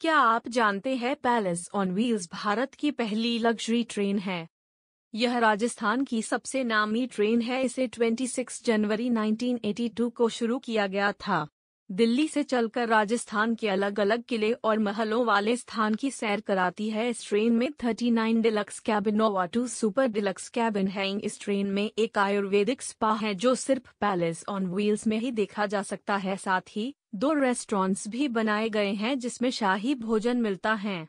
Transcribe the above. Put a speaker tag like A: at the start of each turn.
A: क्या आप जानते हैं पैलेस ऑन व्हील्स भारत की पहली लग्जरी ट्रेन है यह राजस्थान की सबसे नामी ट्रेन है इसे 26 जनवरी 1982 को शुरू किया गया था दिल्ली से चलकर राजस्थान के अलग अलग किले और महलों वाले स्थान की सैर कराती है इस ट्रेन में 39 डिलक्स कैबिन नोवा टू सुपर डिलक्स कैबिन है इस ट्रेन में एक आयुर्वेदिक स्पा है जो सिर्फ पैलेस ऑन व्हील्स में ही देखा जा सकता है साथ ही दो रेस्टोरेंट्स भी बनाए गए हैं जिसमें शाही भोजन मिलता है